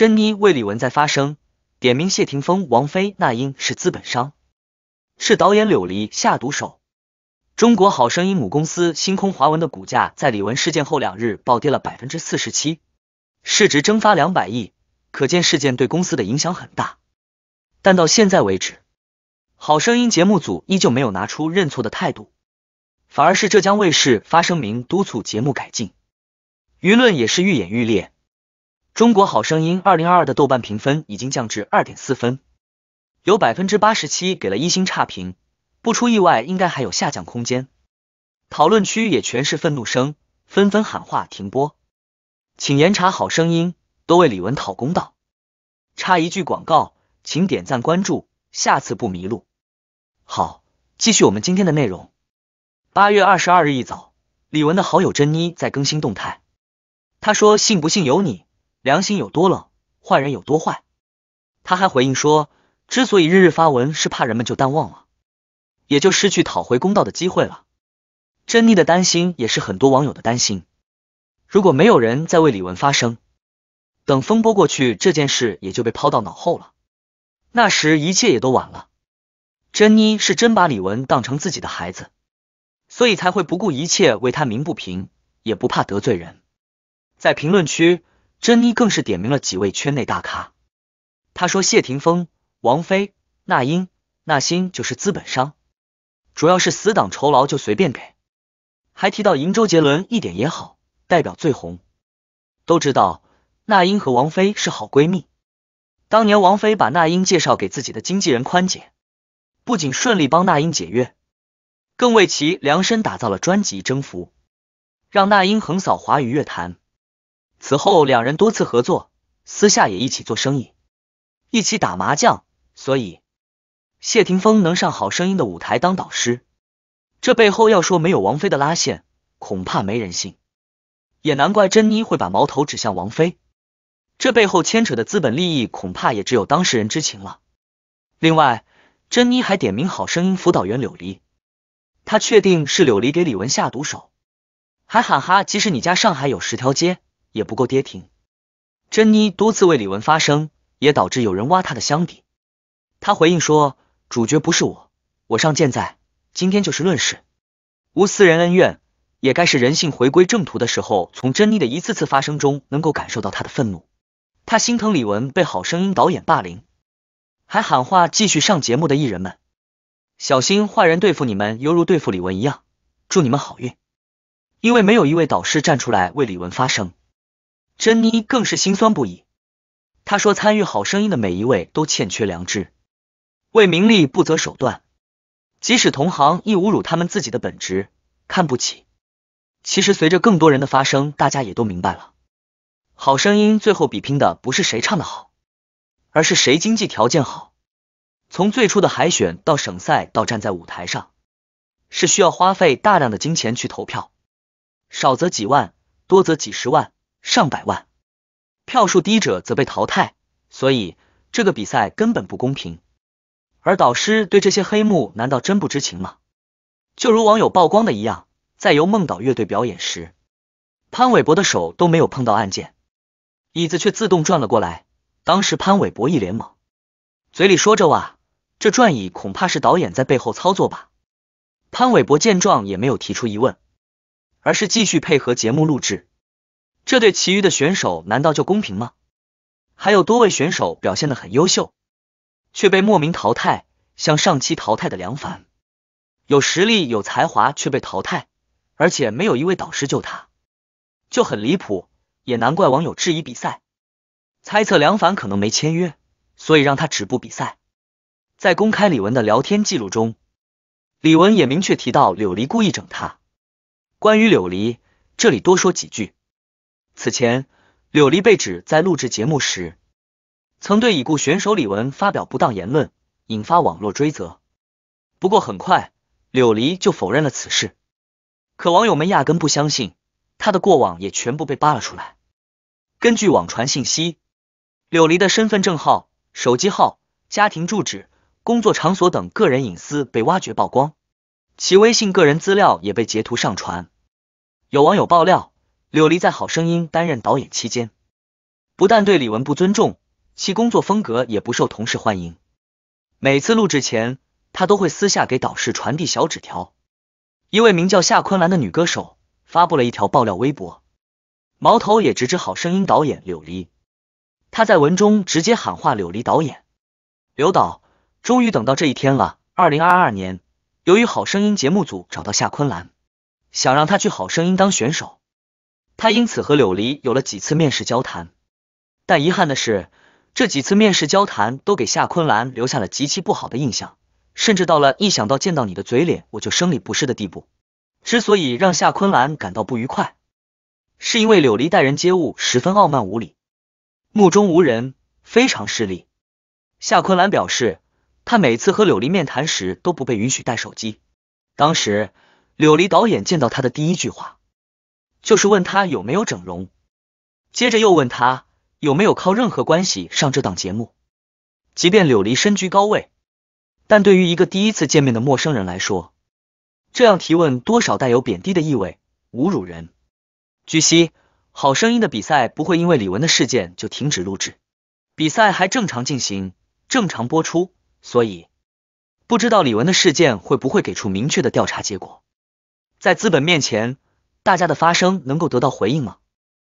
珍妮为李玟在发声，点名谢霆锋、王菲、那英是资本商，是导演柳离下毒手。中国好声音母公司星空华文的股价在李玟事件后两日暴跌了百分之四十七，市值蒸发两百亿，可见事件对公司的影响很大。但到现在为止，好声音节目组依旧没有拿出认错的态度，反而是浙江卫视发声明督促节目改进，舆论也是愈演愈烈。中国好声音二零二二的豆瓣评分已经降至二点四分，有百分之八十七给了一星差评，不出意外应该还有下降空间。讨论区也全是愤怒声，纷纷喊话停播，请严查好声音，多为李玟讨公道。插一句广告，请点赞关注，下次不迷路。好，继续我们今天的内容。八月二十二日一早，李玟的好友珍妮在更新动态，她说：“信不信由你。”良心有多冷，坏人有多坏。他还回应说，之所以日日发文，是怕人们就淡忘了，也就失去讨回公道的机会了。珍妮的担心也是很多网友的担心。如果没有人再为李文发声，等风波过去，这件事也就被抛到脑后了。那时一切也都晚了。珍妮是真把李文当成自己的孩子，所以才会不顾一切为他鸣不平，也不怕得罪人。在评论区。珍妮更是点名了几位圈内大咖，她说谢霆锋、王菲、那英、那鑫就是资本商，主要是死党酬劳就随便给，还提到赢周杰伦一点也好，代表最红。都知道那英和王菲是好闺蜜，当年王菲把那英介绍给自己的经纪人宽姐，不仅顺利帮那英解约，更为其量身打造了专辑《征服》，让那英横扫华语乐坛。此后，两人多次合作，私下也一起做生意，一起打麻将，所以谢霆锋能上《好声音》的舞台当导师，这背后要说没有王菲的拉线，恐怕没人信。也难怪珍妮会把矛头指向王菲，这背后牵扯的资本利益，恐怕也只有当事人知情了。另外，珍妮还点名《好声音》辅导员柳离，她确定是柳离给李玟下毒手，还喊哈，即使你家上海有十条街。也不够跌停，珍妮多次为李文发声，也导致有人挖她的箱底。她回应说：“主角不是我，我尚健在。今天就事论事，无私人恩怨，也该是人性回归正途的时候。”从珍妮的一次次发声中，能够感受到她的愤怒。她心疼李文被好声音导演霸凌，还喊话继续上节目的艺人们：“小心坏人对付你们，犹如对付李文一样。祝你们好运。”因为没有一位导师站出来为李文发声。珍妮更是心酸不已。她说：“参与好声音的每一位都欠缺良知，为名利不择手段，即使同行亦侮辱他们自己的本职，看不起。”其实，随着更多人的发声，大家也都明白了，好声音最后比拼的不是谁唱的好，而是谁经济条件好。从最初的海选到省赛，到站在舞台上，是需要花费大量的金钱去投票，少则几万，多则几十万。上百万票数低者则被淘汰，所以这个比赛根本不公平。而导师对这些黑幕难道真不知情吗？就如网友曝光的一样，在由梦岛乐队表演时，潘玮柏的手都没有碰到按键，椅子却自动转了过来。当时潘玮柏一脸懵，嘴里说着“哇，这转椅恐怕是导演在背后操作吧。”潘玮柏见状也没有提出疑问，而是继续配合节目录制。这对其余的选手难道就公平吗？还有多位选手表现的很优秀，却被莫名淘汰，像上期淘汰的梁凡，有实力有才华却被淘汰，而且没有一位导师救他，就很离谱，也难怪网友质疑比赛，猜测梁凡可能没签约，所以让他止步比赛。在公开李文的聊天记录中，李文也明确提到柳离故意整他。关于柳离，这里多说几句。此前，柳离被指在录制节目时曾对已故选手李玟发表不当言论，引发网络追责。不过很快，柳离就否认了此事，可网友们压根不相信，他的过往也全部被扒了出来。根据网传信息，柳离的身份证号、手机号、家庭住址、工作场所等个人隐私被挖掘曝光，其微信个人资料也被截图上传。有网友爆料。柳离在《好声音》担任导演期间，不但对李玟不尊重，其工作风格也不受同事欢迎。每次录制前，他都会私下给导师传递小纸条。一位名叫夏昆兰的女歌手发布了一条爆料微博，矛头也直指《好声音》导演柳离。他在文中直接喊话柳离导演：“刘导，终于等到这一天了！”二零二二年，由于《好声音》节目组找到夏昆兰，想让她去《好声音》当选手。他因此和柳离有了几次面试交谈，但遗憾的是，这几次面试交谈都给夏昆兰留下了极其不好的印象，甚至到了一想到见到你的嘴脸我就生理不适的地步。之所以让夏昆兰感到不愉快，是因为柳离待人接物十分傲慢无礼，目中无人，非常势利。夏昆兰表示，他每次和柳离面谈时都不被允许带手机。当时，柳离导演见到他的第一句话。就是问他有没有整容，接着又问他有没有靠任何关系上这档节目。即便柳离身居高位，但对于一个第一次见面的陌生人来说，这样提问多少带有贬低的意味，侮辱人。据悉，好声音的比赛不会因为李玟的事件就停止录制，比赛还正常进行，正常播出。所以，不知道李玟的事件会不会给出明确的调查结果。在资本面前。大家的发声能够得到回应吗？